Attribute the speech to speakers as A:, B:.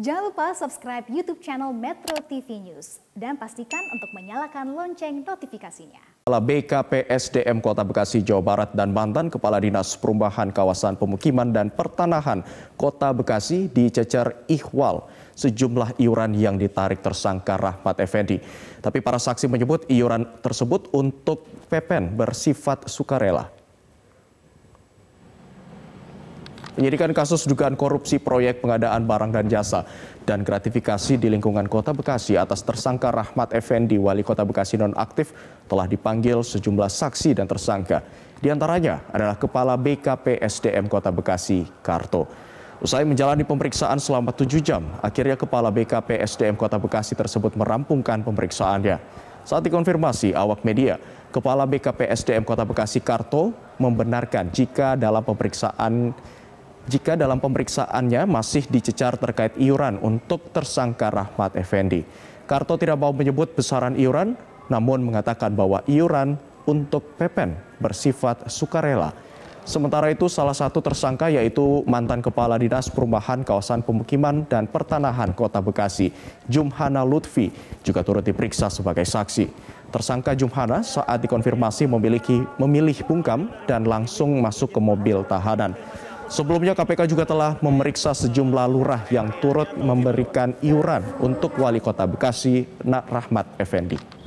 A: Jangan lupa subscribe YouTube channel Metro TV News dan pastikan untuk menyalakan lonceng notifikasinya. Kepala BKPSDM Kota Bekasi, Jawa Barat dan Mantan Kepala Dinas Perumahan Kawasan Pemukiman dan Pertanahan Kota Bekasi dicecar ihwal sejumlah iuran yang ditarik tersangka Rahmat Effendi. Tapi para saksi menyebut iuran tersebut untuk PPN bersifat sukarela. Penyidikan kasus dugaan korupsi proyek pengadaan barang dan jasa dan gratifikasi di lingkungan Kota Bekasi atas tersangka Rahmat Effendi, wali Kota Bekasi nonaktif, telah dipanggil sejumlah saksi dan tersangka. Di antaranya adalah Kepala BKP SDM Kota Bekasi, Karto. Usai menjalani pemeriksaan selama tujuh jam, akhirnya Kepala BKP SDM Kota Bekasi tersebut merampungkan pemeriksaannya. Saat dikonfirmasi awak media, Kepala BKP SDM Kota Bekasi Karto membenarkan jika dalam pemeriksaan jika dalam pemeriksaannya masih dicecar terkait iuran untuk tersangka Rahmat Effendi. Karto tidak mau menyebut besaran iuran, namun mengatakan bahwa iuran untuk Pepen bersifat sukarela. Sementara itu salah satu tersangka yaitu mantan Kepala Dinas Perumahan Kawasan Pemukiman dan Pertanahan Kota Bekasi, Jumhana Lutfi, juga turut diperiksa sebagai saksi. Tersangka Jumhana saat dikonfirmasi memiliki memilih bungkam dan langsung masuk ke mobil tahanan. Sebelumnya KPK juga telah memeriksa sejumlah lurah yang turut memberikan iuran untuk wali kota Bekasi, Nak Rahmat Effendi.